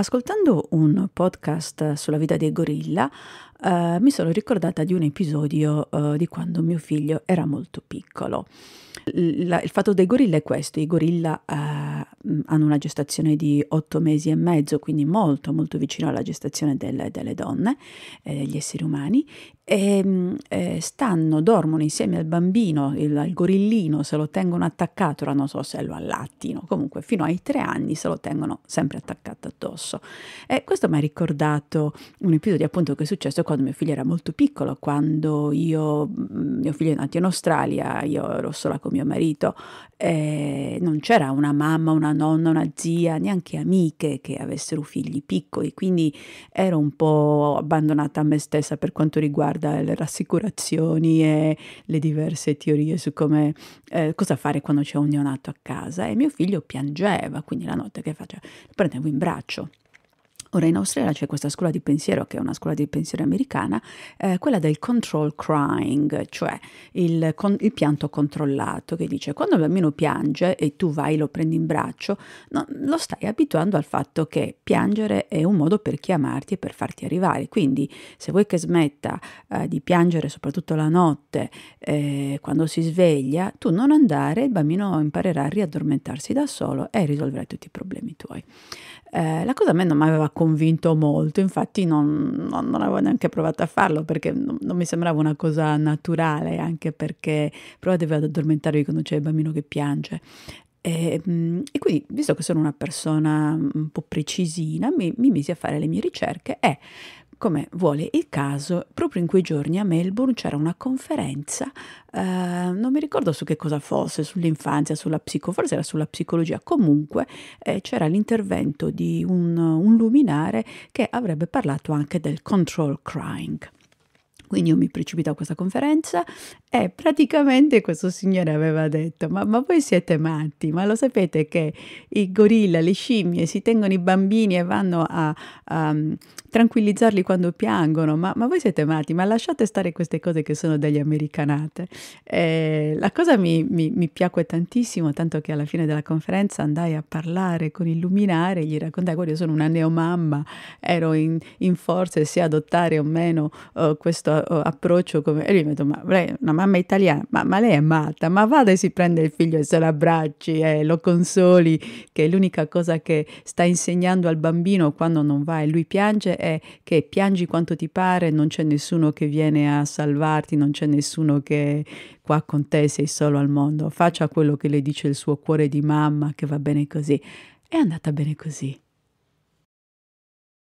Ascoltando un podcast sulla vita dei gorilla, eh, mi sono ricordata di un episodio eh, di quando mio figlio era molto piccolo. L- la, il fatto dei gorilla è questo, i gorilla eh, hanno una gestazione di otto mesi e mezzo, quindi molto molto vicino alla gestazione delle, delle donne, eh, degli esseri umani, e eh, stanno, dormono insieme al bambino, il, il, gorillino, se lo tengono attaccato, ora non so se lo allattino, comunque fino ai tre anni se lo tengono sempre attaccato addosso. E questo mi ha ricordato un episodio appunto che è successo quando mio figlio era molto piccolo, quando io, mio figlio è nato in Australia, io ero sola con mio marito, eh, non c'era una mamma, una una nonna, una zia, neanche amiche che avessero figli piccoli, quindi ero un po' abbandonata a me stessa per quanto riguarda le rassicurazioni e le diverse teorie su come eh, cosa fare quando c'è un neonato a casa e mio figlio piangeva, quindi la notte che faceva lo prendevo in braccio Ora in Australia c'è questa scuola di pensiero, che è una scuola di pensiero americana, eh, quella del control crying, cioè il, con, il, pianto controllato, che dice quando il bambino piange e tu vai e lo prendi in braccio, no, lo stai abituando al fatto che piangere è un modo per chiamarti e per farti arrivare. Quindi se vuoi che smetta eh, di piangere, soprattutto la notte, eh, quando si sveglia, tu non andare, il bambino imparerà a riaddormentarsi da solo e risolverà tutti i problemi tuoi. Eh, la cosa a me non mi aveva convinto molto, infatti non, non, non avevo neanche provato a farlo perché non, non, mi sembrava una cosa naturale, anche perché provate ad addormentarvi quando c'è il bambino che piange. E, ehm, e, quindi, visto che sono una persona un po' precisina, mi, mi misi a fare le mie ricerche e come vuole il caso, proprio in quei giorni a Melbourne c'era una conferenza, eh, non mi ricordo su che cosa fosse, sull'infanzia, sulla psico, forse era sulla psicologia, comunque eh, c'era l'intervento di un, un luminare che avrebbe parlato anche del control crying. Quindi io mi precipito a questa conferenza e praticamente questo signore aveva detto ma, ma, voi siete matti, ma lo sapete che i gorilla, le scimmie si tengono i bambini e vanno a, a mm, tranquillizzarli quando piangono, ma, ma, voi siete matti, ma lasciate stare queste cose che sono degli americanate. E la cosa mi, mi, mi piacque tantissimo, tanto che alla fine della conferenza andai a parlare con Illuminare, gli raccontai, guarda io sono una neomamma, ero in, in forze se adottare o meno uh, questo eh, approccio come... E lui mi ha detto, ma lei è una mamma italiana, ma, ma lei è matta, ma vada e si prende il figlio e se lo abbracci, e eh, lo consoli, che l'unica cosa che sta insegnando al bambino quando non va e lui piange è che piangi quanto ti pare, non c'è nessuno che viene a salvarti, non c'è nessuno che qua con te sei solo al mondo, faccia quello che le dice il suo cuore di mamma, che va bene così. È andata bene così.